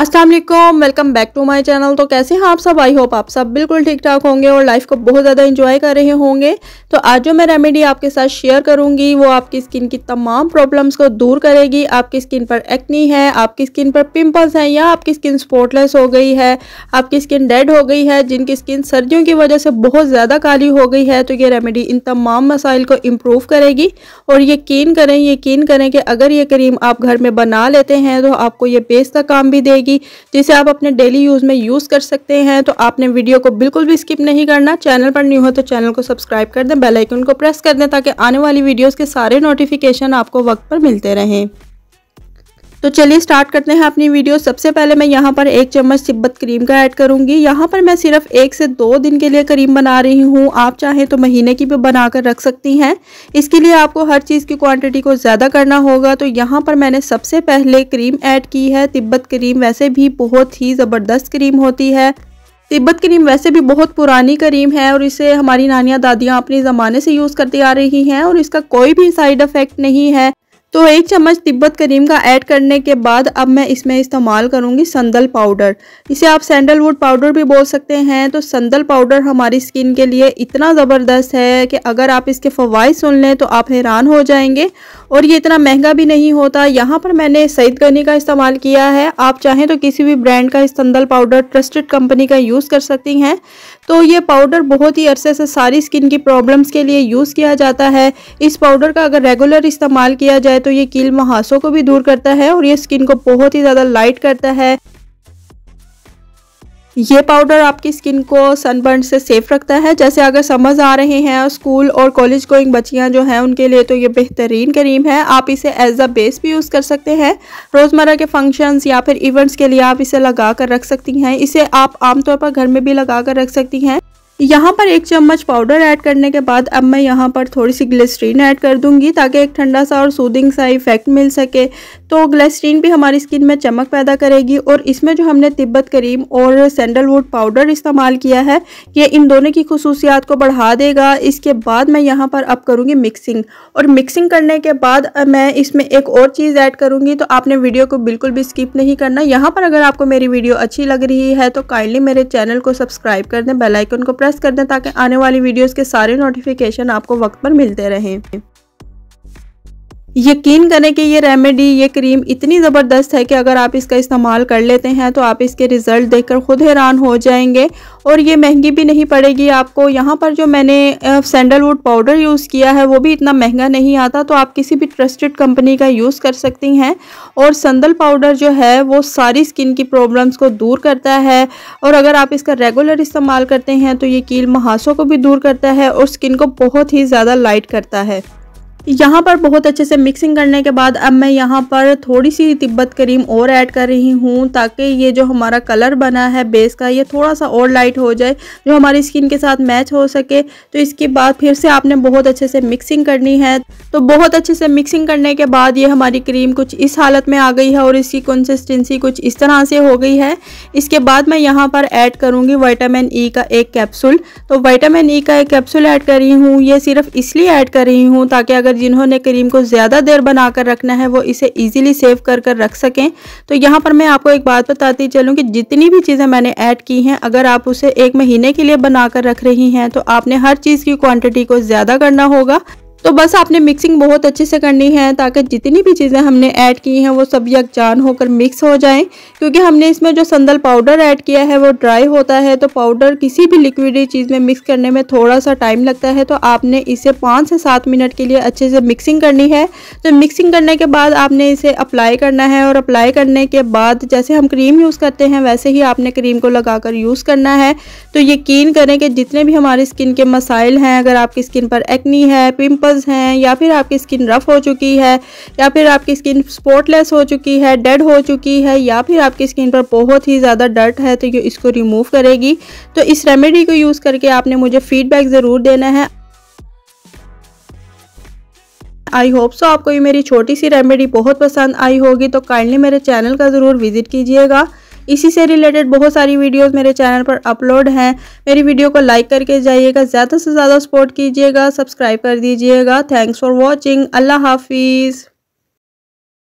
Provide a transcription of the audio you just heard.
Aslam welcome back to my channel तो कैसे हैं आप सब आई होप आप सब बिल्कुल ठीक ठाक होंगे और लाइफ को बहुत ज़्यादा इंजॉय कर रहे होंगे तो आज जो मैं रेमेडी आपके साथ शेयर करूंगी वो आपकी स्किन की तमाम प्रॉब्लम्स को दूर करेगी आपकी स्किन पर एक्नी है आपकी स्किन पर पिंपल्स हैं या आपकी स्किन स्पॉटलेस हो गई है आपकी स्किन डेड हो गई है जिनकी स्किन सर्दियों की वजह से बहुत ज़्यादा काली हो गई है तो ये रेमेडी इन तमाम मसाइल को इम्प्रूव करेगी और यकीन करें यकीन करें कि अगर ये क्रीम आप घर में बना लेते हैं तो आपको ये बेस्त काम भी देगी मिलेगी जिसे आप अपने डेली यूज़ में यूज़ कर सकते हैं तो आपने वीडियो को बिल्कुल भी स्किप नहीं करना चैनल पर न्यू हो तो चैनल को सब्सक्राइब कर दें बेलाइकन को प्रेस कर दें ताकि आने वाली वीडियोज़ के सारे नोटिफिकेशन आपको वक्त पर मिलते रहें तो चलिए स्टार्ट करते हैं अपनी वीडियो सबसे पहले मैं यहाँ पर एक चम्मच सिब्बत क्रीम का ऐड करूँगी यहाँ पर मैं सिर्फ एक से दो दिन के लिए क्रीम बना रही हूँ आप चाहें तो महीने की भी बनाकर रख सकती हैं इसके लिए आपको हर चीज़ की क्वांटिटी को ज़्यादा करना होगा तो यहाँ पर मैंने सबसे पहले क्रीम ऐड की है तिब्बत क्रीम वैसे भी बहुत ही ज़बरदस्त क्रीम होती है तिब्बत क्रीम वैसे भी बहुत पुरानी क्रीम है और इसे हमारी नानियाँ दादियाँ अपने ज़माने से यूज़ करती आ रही हैं और इसका कोई भी साइड इफ़ेक्ट नहीं है तो एक चम्मच तिब्बत करीम का ऐड करने के बाद अब मैं इसमें इस्तेमाल करूंगी संदल पाउडर इसे आप सैंडलवुड पाउडर भी बोल सकते हैं तो संदल पाउडर हमारी स्किन के लिए इतना ज़बरदस्त है कि अगर आप इसके फ़वाद सुन लें तो आप हैरान हो जाएंगे और ये इतना महंगा भी नहीं होता यहाँ पर मैंने सईद गनी का इस्तेमाल किया है आप चाहें तो किसी भी ब्रांड का संदल पाउडर ट्रस्टेड कंपनी का यूज़ कर सकती हैं तो ये पाउडर बहुत ही अरसे से सारी स्किन की प्रॉब्लम्स के लिए यूज़ किया जाता है इस पाउडर का अगर रेगुलर इस्तेमाल किया जाए है तो ये कील मुहासों को भी दूर करता है और ये स्किन को बहुत ही ज़्यादा लाइट करता है ये पाउडर आपकी स्किन को सनबर्न से सेफ रखता है जैसे अगर समझ आ रहे हैं स्कूल और कॉलेज गोइंग बच्चियां जो हैं उनके लिए तो ये बेहतरीन करीम है आप इसे एज अ बेस भी यूज़ कर सकते हैं रोज़मर्रा के फंक्शंस या फिर इवेंट्स के लिए आप इसे लगा कर रख सकती हैं इसे आप आमतौर पर घर में भी लगा कर रख सकती हैं यहाँ पर एक चम्मच पाउडर ऐड करने के बाद अब मैं यहाँ पर थोड़ी सी ग्लिसरीन ऐड कर दूंगी ताकि एक ठंडा सा और सूदिंग सा इफेक्ट मिल सके तो ग्लिसरीन भी हमारी स्किन में चमक पैदा करेगी और इसमें जो हमने तिब्बत करीम और सैंडलवुड पाउडर इस्तेमाल किया है ये इन दोनों की खसूसियात को बढ़ा देगा इसके बाद मैं यहाँ पर अब करूँगी मिक्सिंग और मिक्सिंग करने के बाद मैं इसमें एक और चीज़ ऐड करूँगी तो आपने वीडियो को बिल्कुल भी स्किप नहीं करना यहाँ पर अगर आपको मेरी वीडियो अच्छी लग रही है तो काइंडली मेरे चैनल को सब्सक्राइब कर दें बेलाइकन को प्रेस प्रेस कर दें ताकि आने वाली वीडियोस के सारे नोटिफिकेशन आपको वक्त पर मिलते रहें यकीन करें कि ये रेमेडी ये क्रीम इतनी ज़बरदस्त है कि अगर आप इसका इस्तेमाल कर लेते हैं तो आप इसके रिज़ल्ट देखकर ख़ुद हैरान हो जाएंगे और ये महंगी भी नहीं पड़ेगी आपको यहाँ पर जो मैंने सैंडलवुड पाउडर यूज़ किया है वो भी इतना महंगा नहीं आता तो आप किसी भी ट्रस्टेड कंपनी का यूज़ कर सकती हैं और संदल पाउडर जो है वो सारी स्किन की प्रॉब्लम्स को दूर करता है और अगर आप इसका रेगुलर इस्तेमाल करते हैं तो ये कील महासों को भी दूर करता है और स्किन को बहुत ही ज़्यादा लाइट करता है यहाँ पर बहुत अच्छे से मिक्सिंग करने के बाद अब मैं यहाँ पर थोड़ी सी तिब्बत क्रीम और ऐड कर रही हूँ ताकि ये जो हमारा कलर बना है बेस का ये थोड़ा सा और लाइट हो जाए जो हमारी स्किन के साथ मैच हो सके तो इसके बाद फिर से आपने बहुत अच्छे से मिक्सिंग करनी है तो बहुत अच्छे से मिक्सिंग करने के बाद ये हमारी क्रीम कुछ इस हालत में आ गई है और इसकी कंसिस्टेंसी कुछ इस तरह से हो गई है इसके बाद मैं यहाँ पर ऐड करूँगी वाइटामिन ई e का एक कैप्सूल तो वाइटामिन ई e का एक कैप्सूल ऐड कर रही हूँ ये सिर्फ इसलिए ऐड कर रही हूँ ताकि अगर जिन्होंने क्रीम को ज़्यादा देर बनाकर रखना है वो इसे ईजिली सेव कर कर रख सकें तो यहाँ पर मैं आपको एक बात बताती चलूँ कि जितनी भी चीज़ें मैंने ऐड की हैं अगर आप उसे एक महीने के लिए बनाकर रख रही हैं तो आपने हर चीज़ की क्वान्टिटी को ज़्यादा करना होगा तो बस आपने मिक्सिंग बहुत अच्छे से करनी है ताकि जितनी भी चीज़ें हमने ऐड की हैं वो सब यकजान होकर मिक्स हो जाएं क्योंकि हमने इसमें जो संदल पाउडर ऐड किया है वो ड्राई होता है तो पाउडर किसी भी लिक्विडी चीज़ में मिक्स करने में थोड़ा सा टाइम लगता है तो आपने इसे पाँच से सात मिनट के लिए अच्छे से मिक्सिंग करनी है तो मिक्सिंग करने के बाद आपने इसे अप्लाई करना है और अप्लाई करने के बाद जैसे हम क्रीम यूज़ करते हैं वैसे ही आपने क्रीम को लगा यूज़ करना है तो यकीन करें कि जितने भी हमारे स्किन के मसाइल हैं अगर आपकी स्किन पर एक्नी है पिम्पल पिंपल्स हैं या फिर आपकी स्किन रफ़ हो चुकी है या फिर आपकी स्किन स्पॉटलेस हो चुकी है डेड हो चुकी है या फिर आपकी स्किन पर बहुत ही ज़्यादा डर्ट है तो ये इसको रिमूव करेगी तो इस रेमेडी को यूज़ करके आपने मुझे फ़ीडबैक ज़रूर देना है आई होप सो आपको ये मेरी छोटी सी रेमेडी बहुत पसंद आई होगी तो काइंडली मेरे चैनल का ज़रूर विज़िट कीजिएगा इसी से रिलेटेड बहुत सारी वीडियोस मेरे चैनल पर अपलोड हैं मेरी वीडियो को लाइक करके जाइएगा ज़्यादा से ज़्यादा सपोर्ट कीजिएगा सब्सक्राइब कर दीजिएगा थैंक्स फॉर वॉचिंग अल्लाह हाफिज़